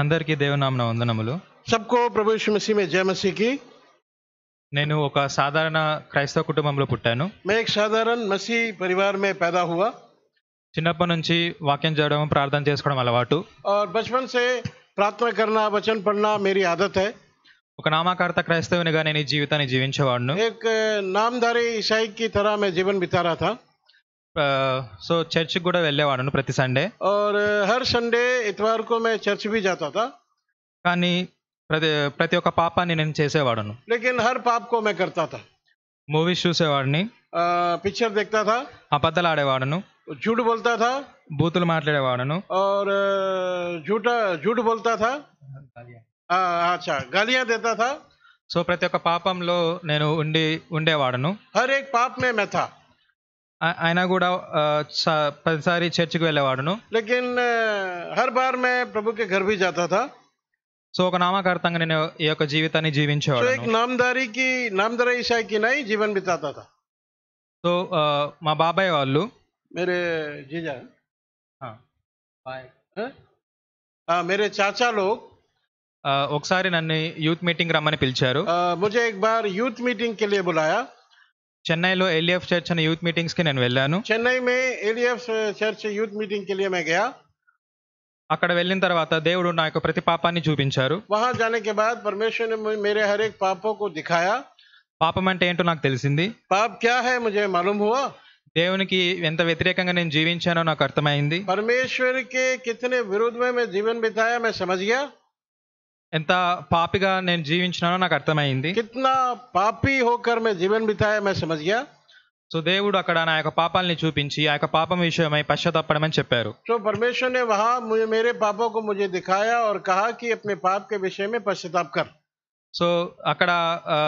అందరికీ దేవనామన వందనములు సబ్కో ప్రభు మసీ మే జయ నేను ఒక సాధారణ క్రైస్తవ కుటుంబంలో పుట్టాను మే సాధారణ మసీ పరివార్ మే పేదా హువా చిన్నప్పటి నుంచి వాక్యం చేయడం ప్రార్థన చేసుకోవడం అలవాటు और बचपन से प्रार्थना करना మీరు ఆదత్ मेरी ఒక నామకార్త క్రైస్తవునిగా నేను ఈ జీవితాన్ని జీవించేవాడును एक नामधारी ईसाई की तरह मैं సో చర్చ్ కూడా వెళ్ళేవాడు ప్రతి సండే और హర్ uh, సండే इतवार को मैं चर्च కానీ ప్రతి ప్రతి ఒక్క పాపాన్ని నేను చేసేవాడును लेकिन హర్ पाप को मैं మూవీస్ చూసేవాడిని పిక్చర్ देखता था అబద్ధాలు ఆడేవాడును झूठ బోల్తా బూతులు మాట్లాడేవాడును और uh, झूठा झूठ బోల్తా था ఆ, अच्छा సో ప్రతి ఒక్క పాపంలో నేను ఉండి ఉండేవాడును హర్ एक पाप మే మెథా అైన కూడా 10 సారి చర్చికి వెళ్ళేవాడును లేక ఇన్ हर बार मैं प्रभु के घर भी जाता था सो ఒక నామకర్తంగ ని ఈక జీవితాన్ని జీవించేవాడును ఒక నామదారీకి నామదర ఇశాయికి నై జీవన వితాతా త సో మా బాబాయ్ వాళ్ళు मेरे जीजा हां बाय मेरे चाचा लोग ఒకసారి నన్న యూత్ మీటింగ్ రమ్మని పిలిచారు मुझे एक बार యూత్ మీటింగ్ కే liye बुलाया చెన్నైలో ఎల్డిఎఫ్ చర్చ్ అనే యూత్ మీటింగ్స్ కి నేను వెళ్ళాను చెన్నై మే एडीएफ చర్చ్ యూత్ మీటింగ్ కి లియమే గయా అక్కడ వెళ్ళిన తర్వాత దేవుడు నా యొక్క ప్రతి పాపాన్ని చూపించారు వహా జానే కే బాద్ పరమేశ్వర్ నే మేరే హర్ ఏక్ పాపో కో దిఖాయా పాపం అంటే ఏంటో నాకు తెలిసింది పాప్ క్యా హై ముజే मालूम हुआ దేవునికి ఎంత వ్యతిరేకంగా నేను జీవించానో నాకు అర్థమైంది परमेश्वर के कितने विरुद्ध में मैं जीवन बिताया मैं समझ ఎంత పాపిగా నేను జీవించినానో నాకు అర్థమైంది कितना पापी होकर मैं जीवन बिताया मैं समझ गया సో దేవుడు అక్కడ నా యొక్క పాపాలని చూపించి ఆ యొక్క పాపం విషయమై పశ్చాత్తాపడమని చెప్పారు तो परमेश्वर ने वहां मुझे मेरे पापों को मुझे दिखाया और कहा कि अपने पाप के विषय में पश्चाताप कर సో అక్కడ ఆ,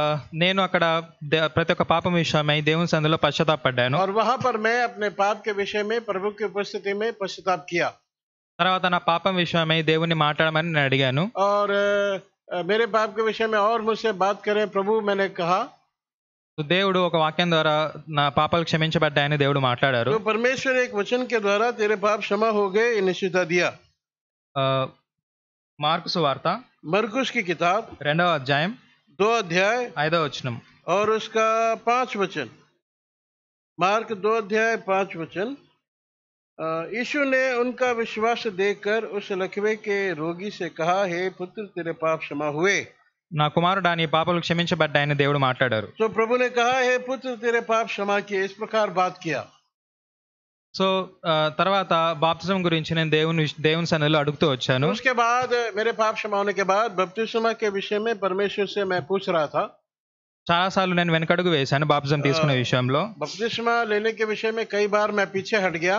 నేను అక్కడ దే- ప్రతి ఒక్క పాపం విషయమై దేవుని సందులో పశ్చాత్తాపడ్డాను और वहां पर मैं अपने पाप के विषय में प्रभु की उपस्थिति में पश्चाताप किया తరువాత నా పాపం విషయమే దేవుని మాట్లాడమని నేను అడిగాను. అరే, मेरे पाप के विषय में और मुझसे बात करें प्रभु मैंने कहा तो देवड़ ఒక వాక్యం ద్వారా నా పాపాలు క్షమించబడతాయి అని దేవుడు మాట్లాడాడు. परमेश्वर ने एक वचन के द्वारा तेरे पाप क्षमा हो गए ये निश्चित दिया। మార్కు సువార్త మార్కుష్ కి కితాబ్ రెనా జాయం 2 అధ్యాయం 5 వచనం. మార్కు 5 వచనం. మార్కు 2 అధ్యాయం 5 వచనం. यीशु ने उनका विश्वास देखकर उस लकवे के रोगी से कहा हे पुत्र तेरे पाप क्षमा हुए నా కుమారుడు నీ పాపలు క్షమించబడ్డ దేవుడు మాట్లాడారు సో तो ప్రభు ने कहा हे पुत्र तेरे पाप क्षमा किए इस प्रकार बात किया సో తర్వాత బాప్తిజం గురించి నేను దేవుని దేవుని సన్నిధిలో అడుగుతూ వచ్చాను उसके बाद मेरे पाप क्षमा होने के बाद बपतिस्मा के विषय में परमेश्वर से मैं पूछ रहा था చాలా సార్లు నేను వెనకడుగు వేశాను బాప్తిజం తీసుకునే విషయంలో बपतिस्मा लेने के विषय में कई बार मैं पीछे हट गया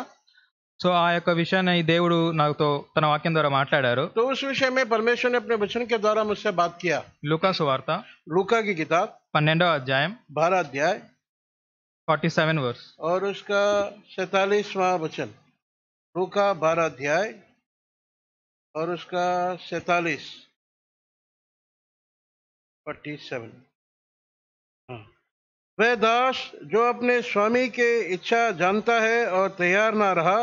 सो ఆ యొక్క విషయాన్ని దేవుడు నాతో తన వాక్యం ద్వారా तो उस विषय में परमेश्वर ने अपने वचन के द्वारा मुझसे बात किया लुका सुवार्ता लुका की किताब पन्डो अध्याय बारह अध्याय 47 वर्ष और उसका सैतालीसवा वचन लुका बारह अध्याय और उसका सैतालीस 47 हाँ वह दास जो अपने स्वामी के इच्छा जानता है और तैयार ना रहा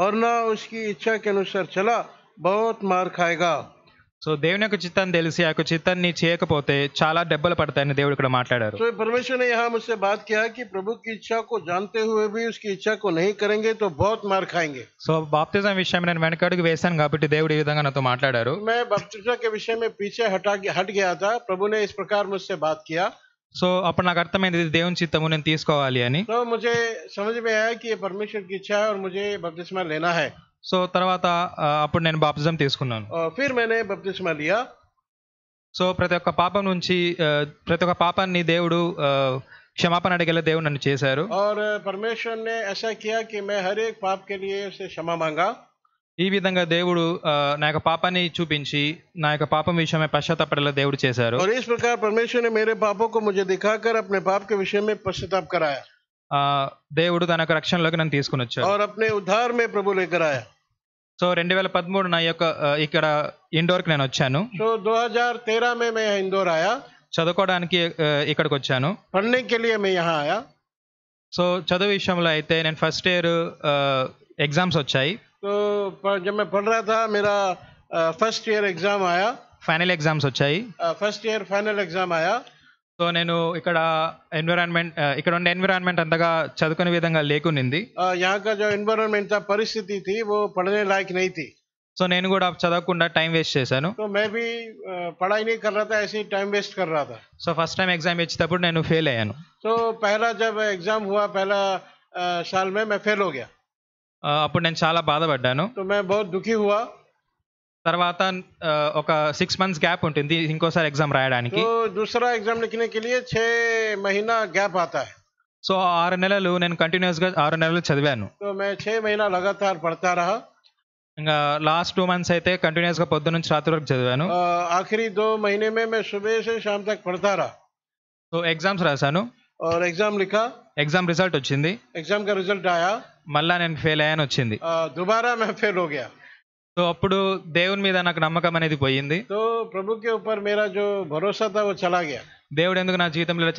और ना उसकी इच्छा के अनुसार चला बहुत मार खाएगा సో దేవుని యొక్క చిత్తాన్ని తెలిసి ఆ యొక్క చిత్తాన్ని చేయకపోతే చాలా దెబ్బలు పడతాయని ने यहाँ मुझसे बात किया कि प्रभु की इच्छा को जानते हुए भी उसकी इच्छा को नहीं करेंगे तो बहुत मार खाएंगे सो బాప్తిజం विषय में వెనకడుగు వేశాను కాబట్టి దేవుడు ఈ मैं बपतिस्मा के विषय में पीछे हटा हट गया था प्रभु ने इस प्रकार मुझसे बात किया సో అప్పుడు నాకు అర్థమైంది దేవుని చిత్తము నేను తీసుకోవాలి అని సో मुझे समझ में आया कि परमेश्वर की इच्छा है और मुझे बपतिस्मा लेना है सो తర్వాత అప్పుడు నేను బాప్టిజం తీసుకున్నాను ఫిర్ मैने बपतिस्मा लिया సో ప్రతి ఒక్క పాపం నుంచి ప్రతి ఒక్క పాపాని దేవుడు క్షమాపణ అడిగలే దేవుడు నన్ను చేసారు ఆర్ परमेश्वर ने ऐसा किया कि मैं हर एक पाप के लिए उससे क्षमा मांगा ఈ విధంగా దేవుడు నా యొక్క పాపాన్ని చూపించి నా యొక్క పాపం విషయమే పశ్చాత్తాపడేలా దేవుడు చేశారు और इस प्रकार परमेश्वर ने मेरे पापों को मुझे दिखाकर अपने पाप के विषय में पश्चाताप कराया ఆ, దేవుడు తన యొక్క రక్షణలోకి నన్ను తీసుకుని వచ్చాడు और अपने उद्धार में प्रभु लेकर आया సో రెండు వేల పదమూడు నా యొక్క ఇక్కడ ఇండోర్ కి నేను వచ్చాను హజార్ తేరా మే మే ఇండోర్ ఆయా చదువుకోవడానికి ఇక్కడికి వచ్చాను पढ़ने के लिए సో చదువు విషయంలో అయితే నేను ఫస్ట్ ఇయర్ ఎగ్జామ్స్ వచ్చాయి तो जब मैं पढ़ रहा था मेरा ఫస్ట్ ఇయర్ ఎగ్జామ్ ఆయా ఫైనల్ ఎగ్జామ్స్ వచ్చాయి ఫస్ట్ ఇయర్ ఫైనల్ ఎగ్జామ్ ఆయా సో నేను ఇక్కడ ఎన్విరాన్మెంట్ ఇక్కడ ఉండే ఎన్విరాన్మెంట్ అంతగా చదువుకునే విధంగా లేకునింది ఎన్విరాన్మెంట్ పరిస్థితి పడనే లాయక్ నైతి సో నేను కూడా చదవకుండా టైం వేస్ట్ చేశాను సో మేబీ పడాయి కర్ రహా ఐసి టైం వేస్ట్ కర్ రహా సో ఫస్ట్ టైం ఎగ్జామ్ ఇచ్చేటప్పుడు నేను ఫెయిల్ అయ్యాను సో పహలా జబ్ ఎగ్జామ్ హువా పహలా సాల్ మే మే ఫెయిల్ హో గయా అప్పుడు నేను చాలా బాధపడ్డాను तो मैं बहुत दुखी हुआ తర్వాత ఒక సిక్స్ మంత్స్ గ్యాప్ ఉంటుంది ఇంకోసారి ఎగ్జామ్ రాయడానికి तो दूसरा एग्जाम लिखने के लिए छह महीना गैप आता है సో ఆరు నెలలు నేను కంటిన్యూస్ గా ఆరు నెలలు చదివాను तो मैं छह महीना लगातार पढ़ता रहा ఇంకా లాస్ట్ టూ మంత్స్ అయితే కంటిన్యూస్ గా పొద్దు నుంచి రాత్రి వరకు చదివాను अ, आखिरी दो महीने में मैं सुबह से शाम तक पढ़ता रहा సో ఎగ్జామ్స్ రాశాను और एग्जाम लिखा ఎగ్జామ్ రిజల్ట్ एग्जाम का रिजल्ट आया మళ్ళా నేను ఫెయిల్ అయ్యాను दोबारा मैं फेल हो गया సో అప్పుడు దేవుని మీద तो प्रभु के ऊपर मेरा जो भरोसा था वो चला गया దేవుడు ఎందుకు నా జీవితంలో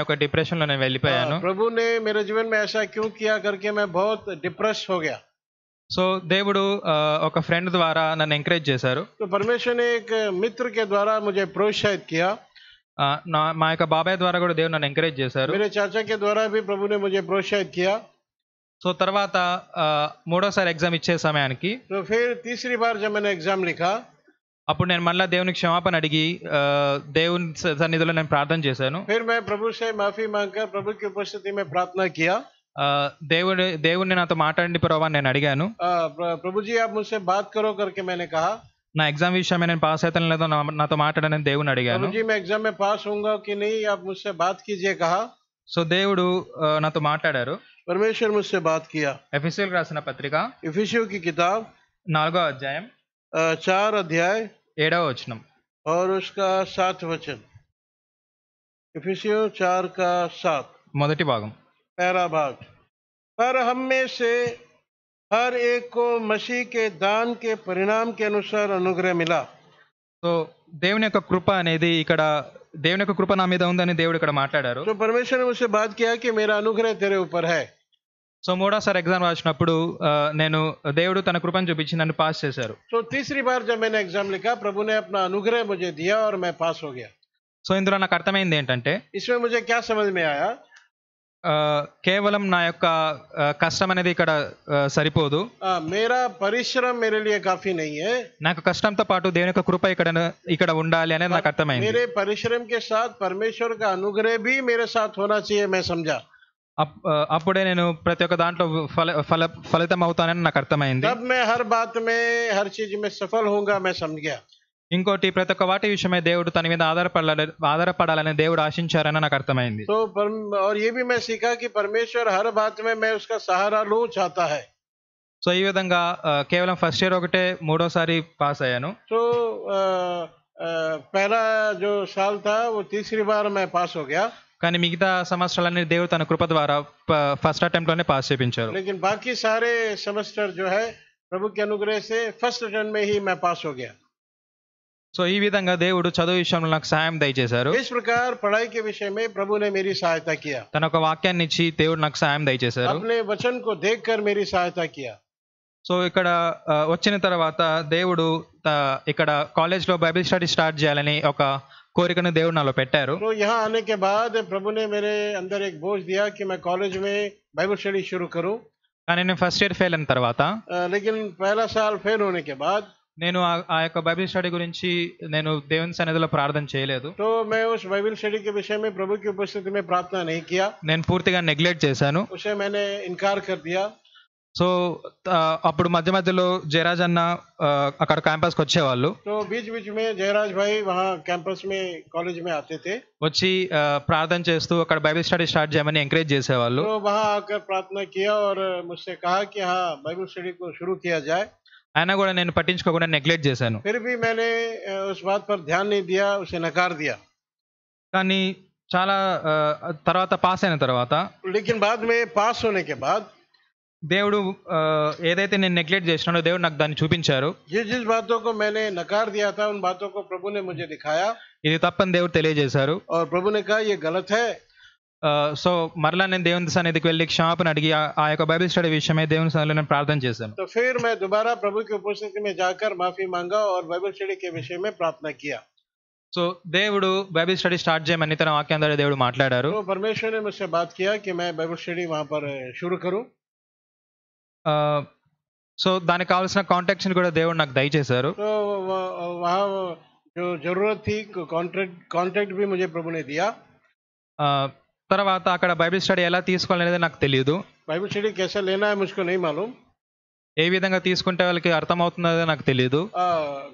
ఇలా प्रभु ने मेरे जीवन में ऐसा क्यों किया करके मैं बहुत डिप्रेस हो गया सो దేవుడు ఆ, ఒక ఫ్రెండ్ ద్వారా तो परमेश्वर ने एक मित्र के द्वारा मुझे प्रोत्साहित किया మా యొక్క బాబాయ్ ద్వారా కూడా దేవుడు నన్ను ఎంకరేజ్ చేశారు मेरे चाचा के द्वारा भी प्रभु ने मुझे प्रोत्साहित किया సో తర్వాత ఆ, మూడోసారి ఎగ్జామ్ ఇచ్చే సమయానికి तो फिर तीसरी बार जब मैंने एग्जाम लिखा అప్పుడు నేను మళ్ళీ దేవుని క్షమాపణ అడిగి ఆ, దేవుని స- సన్నిధిలో నేను ప్రార్థన చేశాను फिर मैं प्रभु से माफी मांगकर प्रभु की उपस्थिति में प्रार्थना किया ఆ, దేవుడి దేవుడిని నాతో మాట్లాడండి ప్రభా అని నేను అడిగాను अ, प्र- प्रभु जी आप मुझसे बात करो करके मैंने कहा నా ఎగ్జామ్ విషయం ఏ నేను పాస్ అవుతానో లేదో నాతో మాట్లాడానని దేవుణ్ణి అడిగాను. OG మెగ్జామ్ ఏ పాస్ అవుంగా కి నహీ యాప్ ముజ్సే బాత్ కీజియే కహా సో దేవుడు నాతో మాట్లాడారు. పరమేశ్వర్ ముజ్సే బాత్ కియా. ఎఫిషియల్ గ్రంథనా పత్రిక ఎఫిషియో కి కితాబ్ నాళగా జయం 4 అధ్యాయ 8 వచనం. ఎఫిషియో 7 వచనం. ఎఫిషియో 4 కా 7 మొదటి భాగం. పేరా భాగ. పరహ్మ్మేసే हर एक को मसीह के दान के परिणाम के अनुसार अनुग्रह मिला तो దేవుని యొక్క కృప అనేది ఇక్కడ దేవుని యొక్క కృప నా మీద ఉందని దేవుడు ఇక్కడ మాట్లాడారు तो परमेश्वर ने मुझसे बात किया कि मेरा अनुग्रह तेरे ऊपर है సో మూడోసారి ఎగ్జామ్ రాసినప్పుడు నేను దేవుడు తన కృపను చూపించి నన్ను పాస్ చేశారు तीसरी बार जब मैंने एग्जाम लिखा प्रभु ने अपना अनुग्रह मुझे दिया और मैं पास हो गया సో ఇందులో నాకు అర్థమైంది ఏంటంటే इसमें मुझे क्या समझ में आया केवल कष्ट सरपो मेरा परिश्रम मेरे लिए काफी नहीं है कष्ट तो देवन कृप इन अर्थम मेरे परिश्रम के साथ परमेश्वर का अनुग्रह भी मेरे साथ होना चाहिए मैं समझा अब नैन प्रति दाट फल फल फलित अर्थम तब मैं हर बात में हर चीज में सफल होगा मैं समझ गया ఇంకోటి ప్రతి ఒక్క వాటి విషయమై దేవుడు తన మీద ఆధారపడాలి ఆధారపడాలని దేవుడు ఆశించారని నాకు అర్థమైంది तो पर, और ये भी मैं सीखा कि परमेश्वर हर बात में मैं उसका सहारा लू चाहता है సో ఈ విధంగా ఆ, కేవలం ఫస్ట్ ఇయర్ ఒకటే మూడోసారి పాస్ అయ్యాను तो अ, अ, पहला जो साल था वो तीसरी बार मैं पास हो गया కానీ మిగతా సంవత్సరాలన్నీ దేవుడు తన కృప ద్వారా ఫస్ట్ అటెంప్ట్లోనే పాస్ చేయించారు लेकिन बाकी सारे सेमेस्टर जो है प्रभु के अनुग्रह से फर्स्ट अटेम्प्ट में ही मैं पास हो गया సో ఈ విధంగా దేవుడు చదువు విషయంలో నాకు సహాయం దయచేశారు इस प्रकार पढ़ाई के విషయమే में प्रभु ने मेरी తన ఒక వాక్యాన్ని ఇచ్చి దేవుడు నాకు సహాయం దయచేశారు अपने वचन को देखकर मेरी सहायता किया సో ఇక్కడ వచ్చిన తర్వాత దేవుడు ఇక్కడ కాలేజ్ లో బైబిల్ స్టడీ స్టార్ట్ చేయాలని ఒక కోరికను దేవుడు నాలో పెట్టారు సో यहाँ आने के बाद प्रभु ने मेरे अंदर एक बोझ दिया कि मैं कॉलेज में बाइबल स्टडी शुरू కానీ నేను ఫస్ట్ ఇయర్ ఫెయిల్ అయిన తర్వాత अ, लेकिन पहला साल फेल होने के నేను ఆ ఆయొక్క బైబిల్ స్టడీ గురించి నేను దేవుని సన్నిదినలో ప్రార్థన చేయలేదు సో నేను బైబిల్ స్టడీ కి విషయం మే ప్రభు కి ఉపస్థితి మే ప్రార్థన చేయలేదు నేను పూర్తిగా నెగ్లెక్ట్ చేశాను సోయ్నే ఇన్కార్ కర్ దియా సో అప్పుడు మధ్య మధ్యలో జైరాజ్ అన్నా అక్కడ క్యాంపస్ కు వచ్చేవాళ్ళు సో బిట్ బిట్ మే జైరాజ్ భాయ్ వహా క్యాంపస్ మే కాలేజ్ మే ఆతేతే వచ్చి ప్రార్థన చేస్తూ అక్కడ బైబిల్ స్టడీ స్టార్ట్ చేయమని ఎంకరేజ్ చేసేవాళ్ళు సో వహా ఆకర్ ప్రార్థన kiya aur mujhe kaha ki ha bible study ko shuru kiya jaye आईना पट्टा नैग्लेक्टा फिर भी मैंने उस बात पर ध्यान नहीं दिया उसे नकार दिया चला तरह पास तरह लेकिन बाद में पास होने के बाद देवड़े नैग्लेक्टा देव दिन चूपार जिस जिस बातों को मैंने नकार दिया था उन बातों को प्रभु ने मुझे दिखाया इधन तो देवेजेश और प्रभु ने कहा यह गलत है సో మరలా నేను దేవుని సన్నిధికి వెళ్ళి క్షమాపణ అడిగి ఆ యొక్క బైబిల్ స్టడీ విషయమే దేవుని సన్నిధిలో నేను ప్రార్థన చేశాను तो ఫిర్ మే దుబారా प्रभु की उपस्थिति में जाकर माफी मांगा और बाइबल स्टडी के विषय में प्रार्थना किया సో దేవుడు బైబిల్ స్టడీ స్టార్ట్ చేయమని తన వాక్యం ద్వారా దేవుడు మాట్లాడారు तो परमेश्वर ने मुझसे बात किया कि मैं बाइबल स्टडी वहां पर शुरू करूं సో దానికి కావాల్సిన కాంటాక్ట్స్ ని కూడా దేవుడు నాకు దయచేశారు సో వహా జో జరూరత్ जरूरत थी కాంటాక్ట్ कॉन्ट्रैक्ट भी मुझे प्रभु ने दिया ఆ, తర్వాత అక్కడ బైబిల్ స్టడీ ఎలా తీసుకోవాలనేది నాకు తెలియదు బైబిల్ స్టడీ కేసా లేనా है मुझको नहीं ఏ విధంగా తీసుకుంటే వాళ్ళకి అవుతుందో నాకు తెలియదు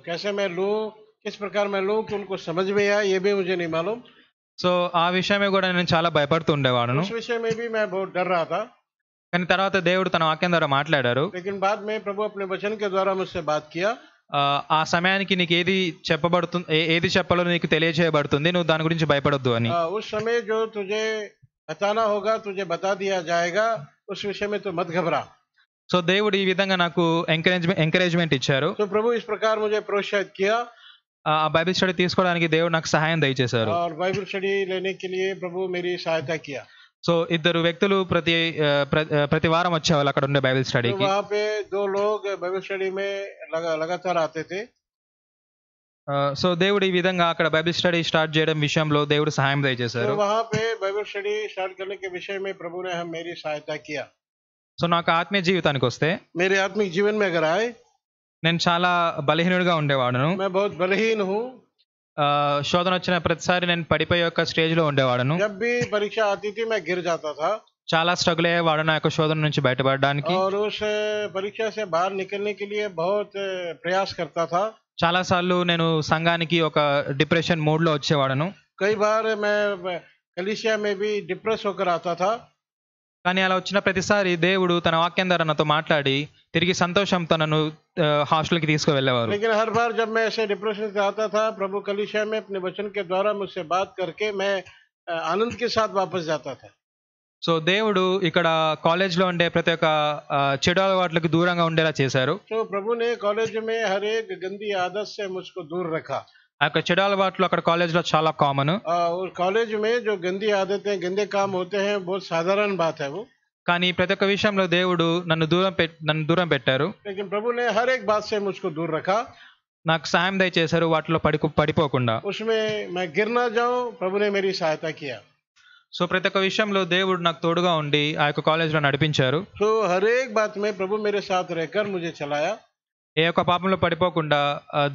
కేసా మేలు लूं ప్రకారం प्रकार मैं लूं కు उनको समझ में ये भी मुझे नहीं मालूम సో ఆ విషయమే కూడా నేను చాలా భయపడుతూ उस विषय में भी मैं बहुत डर रहा था కానీ తర్వాత దేవుడు తన వాక్యం ద్వారా మాట్లాడారు లేకిన్ బాద్ మే ప్రభు अपने वचन के द्वारा मुझसे बात किया ఆ సమయానికి నీకు ఏది చెప్పబడుతుంది ఏది చెప్పాలో నీకు తెలియజేయబడుతుంది నువ్వు దాని గురించి భయపడొద్దు అని సో దేవుడు ఈ విధంగా నాకు ఎంకరేజ్మెంట్ ఎంకరేజ్మెంట్ ఇచ్చారు సో ప్రభు ఇస్ ప్రకార్ ముజే ప్రోత్సాహిత్ కియా ఆ బైబిల్ స్టడీ తీసుకోవడానికి దేవుడు నాకు సహాయం దయచేశారు బైబిల్ స్టడీ లేనే ప్రభు మీరు సహాయత కియా సో ఇద్దరు వ్యక్తులు ప్రతి ప్రతి వారం వచ్చేవాళ్ళు అక్కడ ఉండే బైబిల్ స్టడీకి బైబిల్ पे दो సో దేవుడు ఈ విధంగా అక్కడ బైబిల్ స్టడీ స్టార్ట్ చేయడం విషయంలో దేవుడు సహాయం तो దయచేశారు वहाँ पे बाइबल स्टडी स्टार्ट करने के विषय में సో నాకు ఆత్మీయ జీవితానికి వస్తే मेरे आत्मिक जीवन में अगर నేను చాలా బలహీనుడిగా ఉండేవాడును मैं बहुत बलहीन हूँ శోధన వచ్చిన ప్రతిసారి నేను పడిపోయే యొక్క స్టేజ్ లో ఉండేవాడను పరీక్ష అతిథి परीक्षा आती थी मैं చాలా స్ట్రగుల్ అయ్యేవాడు నా యొక్క శోధన నుంచి బయటపడడానికి పరీక్ష సే परीक्षा నికల్నే बाहर निकलने చాలా సార్లు నేను సంఘానికి ఒక డిప్రెషన్ మూడ్ లో వచ్చేవాడను కై బార్ మే कलिसिया మే బి డిప్రెస్ होकर आता కానీ అలా వచ్చిన ప్రతిసారి దేవుడు తన వాక్యం ద్వారా నాతో మాట్లాడి తిరిగి సంతోషం తనను హాస్టల్ కి తీసుకెళ్ళేవారు నిన్న హర్ హర్ జమ్మేసే డిప్రెషన్స్ కాతా ప్రభు కలీషయమే apne वचन के द्वारा मुझसे बात करके मैं आनंद के साथ वापस जाता था सो देवडू ఇక్కడ కాలేజ్ లో ఉండే ప్రతియక చెడాల వాట్లకి దూరం గా ఉండలే చేశారు సో ప్రభునే కాలేజ్ మే హరే గంది ఆదస్య ముస్కో దూరం रखा అక్కడ చెడాల వాట్ల అక్కడ కాలేజ్ లో చాలా కామన్ ఆ కాలేజ్ మే జో గంది ఆదతే గందే కామ్ hote hain bahut sadharan baat hai wo కానీ ప్రతి ఒక్క విషయంలో దేవుడు నన్ను దూరం నన్ను దూరం పెట్టారు लेकिन प्रभु ने हर एक నాకు సాయం దయచేశారు వాటిలో పడి పడిపోకుండా గిర్నా मैं ప్రభునే ना जाऊं प्रभु సో ప్రతి ఒక్క విషయంలో దేవుడు నాకు తోడుగా ఉండి ఆ యొక్క కాలేజీలో నడిపించారు సో హరేక్ బాత్ మే ప్రభు प्रभु సాత్ రేకర్ रहकर मुझे ఏ యొక్క పాపంలో పడిపోకుండా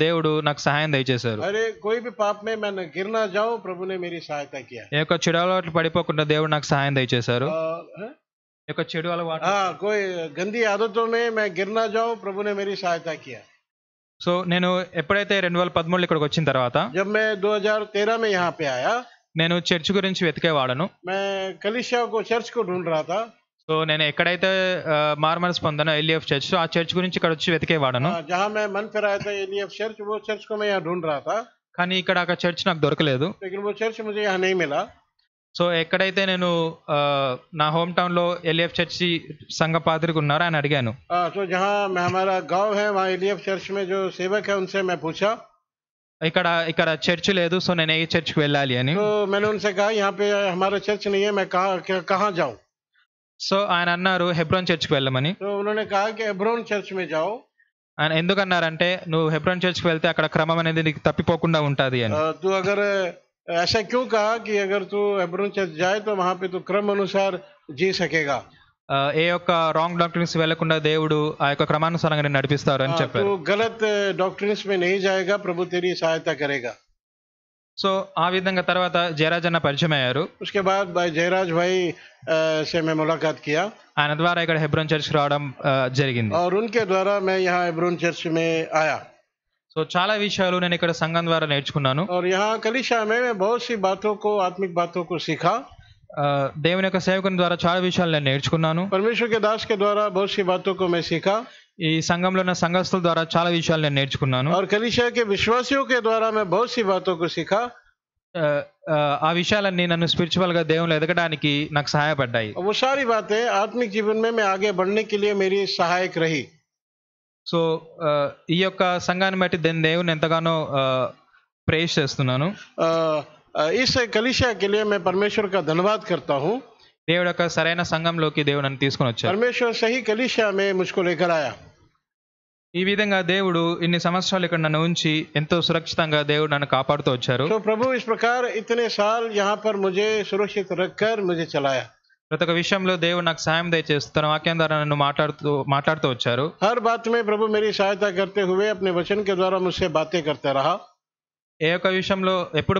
దేవుడు నాకు సహాయం దయచేశారు అరే కోయి भी पाप జావు मैं न गिर ఏ యొక్క చెడు అలవాట్లు పడిపోకుండా దేవుడు నాకు సహాయం దయచేశారు ఒక చేడు అలవాటు ఆ గో గంది ఆదటోనే నేను गिरనా జావు ప్రభునే మెరి సహాయం کیا۔ సో నేను ఎప్పుడు అయితే 2013 లో ఇక్కడకి వచ్చిన తర్వాత జర్మే 2013 మే యహా పే ఆయా నేను చర్చి గురించి వెతికే వాడను మే కలీశావ కో చర్చ్ కో డున్ రహా థా సో నేను ఎక్కడైతే మార్మర స్పందన ఎలియఫ్ చర్చ్ సో ఆ చర్చ్ గురించి ఇక్కడ వచ్చి వెతికే వాడను జహా మే మన్ ఫిరా హాయా థా ఎన్ఎఫ్ చర్చ్ కో మే యా డున్ రహా థా కానీ ఇక్కడ ఆ చర్చ్ నాకు దొరకలేదు తెగర్ మో చర్చ్ ముజే యా నహే మిలా సో ఎక్కడైతే నేను నా హోమ్ టౌన్ లో ఎల్ఎఫ్ చర్చి సంఘ పాద్రికి ఉన్నారో అని అడిగాను సో జహా గావ్ హై చర్చ్ సేవక్ హై ఇక్కడ ఇక్కడ చర్చ్ లేదు సో నేను ఏ చర్చ్ కి వెళ్ళాలి అని సో చర్చ్ మే కహా సో ఆయన అన్నారు హెబ్రోన్ చర్చ్ కి వెళ్ళమని హెబ్రోన్ చర్చ్ మే జాओ ఆయన ఎందుకన్నారంటే నువ్వు హెబ్రోన్ చర్చ్ కి వెళ్తే అక్కడ క్రమం అనేది నీకు తప్పిపోకుండా ఉంటది అని తూ అసలు క్యూ కహా కి అగర్ తు ఎబ్రోంచెస్ జాయ్ తో వహా పె తో క్రమ అనుసార్ జీ సకేగా ఏ యొక రాంగ్ డాక్టర్స్ వెల్లకున్న దేవుడు ఆ యొక క్రమ అనుసారంగా ని నడిపిస్తారని చెప్పాడు తో గలత్ డాక్టర్స్ మే نہیں جائے گا ప్రభు तेरी सहायता करेगा सो ఆ విదంగా తరువాత జైరాజ్ అన్న పరిచయమయ్యారు उसके बाद भाई जयराज भाई से मैं मुलाकात किया आनंद द्वारा हेब्रोन चर्च क्रोडम జరిగింది రున్ కే ద్వారా मैं यहां एब्रोन चर्च में आया सो चाल विषया संघ द्वारा ना और यहाँ कलिशा में बहुत सी बातों को आत्मिक बातों को सीखा देवन या सेवकन द्वारा चार विषय ना परमेश्वर के दास के द्वारा बहुत सी बातों को मैं सीखा संघ में द्वारा चाल विषय ने और कलिशा के विश्वासियों के द्वारा मैं बहुत सी बातों को सीखा uh, uh, आ विषय स्पिचुअल देवटा की सहाय पड़ाई वो सारी बातें आत्मिक जीवन में मैं आगे बढ़ने के लिए मेरी सहायक रही సో ఈ యొక్క సంఘాన్ని బట్టి దేని దేవుని ఎంతగానో ప్రేస్ చేస్తున్నాను ఇస్ కలిషా కెలియ మే పరమేశ్వర్ కా ధన్యవాద్ కర్తా హూ దేవుడు యొక్క సరైన సంఘంలోకి దేవుడు నన్ను తీసుకుని వచ్చాడు పరమేశ్వర్ సహీ కలిషా మే ముష్కో లేకర్ ఆయా ఈ విధంగా దేవుడు ఇన్ని సంవత్సరాలు ఇక్కడ నన్ను ఉంచి ఎంతో సురక్షితంగా దేవుడు నన్ను కాపాడుతూ వచ్చారు సో ప్రభు ఇస్ ప్రకార్ ఇతనే సాల్ యహాं పర్ ముజే సురక్షిత रखकर ముజే చలాయా ప్రతక విషయంలో దేవుడు నాకు సహాయం దేచేస్తాడు వాక్యందర నన్ను మాట్లాడు మాట్లాడుతో వచ్చారు ہر بات میں प्रभु मेरी सहायता करते हुए अपने वचन के द्वारा मुझसे बातें करता रहा ఏక విషయంలో ఎప్పుడు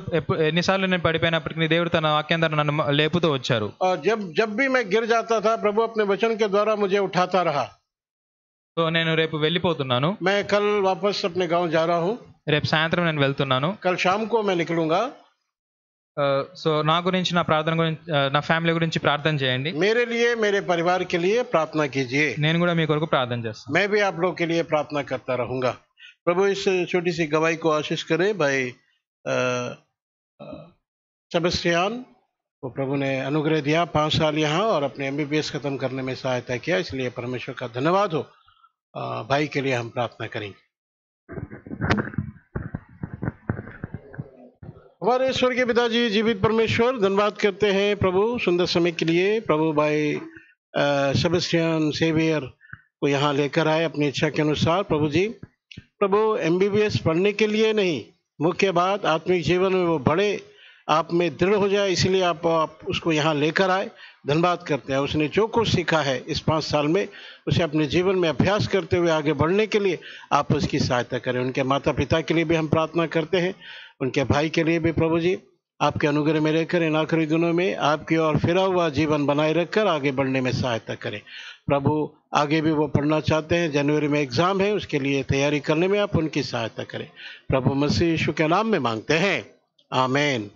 ఎన్ని సార్లు నేను పడిపోయినా ప్రియ దేవుడు తన వాక్యందర నన్ను లేపుతూ వచ్చారు जब जब भी मैं गिर जाता था प्रभु अपने वचन के द्वारा मुझे उठाता रहा तो నేను రేపు వెళ్ళిపోతున్నాను मैं कल वापस अपने गांव जा रहा हूं రేపు శాంతరణ నేను వెళ్తున్నాను कल शाम को मैं निकलूंगा सो uh, నా గురించి నా ప్రార్థన గురించి uh, నా ఫ్యామిలీ గురించి ప్రార్థన చేయండి मेरे लिए मेरे परिवार के लिए प्रार्थना कीजिए నేను కూడా మీ కొరకు ప్రార్థన చేస్తాను मैं भी आप लोग के लिए प्रार्थना करता रहूंगा प्रभु इस छोटी सी गवाही को आशीष करे भाई uh, सबस्टियान वो प्रभु ने अनुग्रह दिया पाँच साल यहाँ और अपने एम खत्म करने में सहायता किया इसलिए परमेश्वर का धन्यवाद हो भाई के लिए हम प्रार्थना करेंगे भगवान ईश्वर के पिताजी जीवित परमेश्वर धन्यवाद करते हैं प्रभु सुंदर समय के लिए प्रभु भाई सबस्टियन सेवियर को यहाँ लेकर आए अपनी इच्छा के अनुसार प्रभु जी प्रभु एम पढ़ने के लिए नहीं मुख्य बात आत्मिक जीवन में वो बढ़े आप में दृढ़ हो जाए इसलिए आप, आप उसको यहाँ लेकर आए धन्यवाद करते हैं उसने जो कुछ सीखा है इस पाँच साल में उसे अपने जीवन में अभ्यास करते हुए आगे बढ़ने के लिए आप उसकी सहायता करें उनके माता पिता के लिए भी हम प्रार्थना करते हैं उनके भाई के लिए भी प्रभु जी आपके अनुग्रह में रहकर इन आखिरी दिनों में आपकी और फिरा हुआ जीवन बनाए रखकर आगे बढ़ने में सहायता करें प्रभु आगे भी वो पढ़ना चाहते हैं जनवरी में एग्जाम है उसके लिए तैयारी करने में आप उनकी सहायता करें प्रभु मसीह यीशु के नाम में मांगते हैं आमेन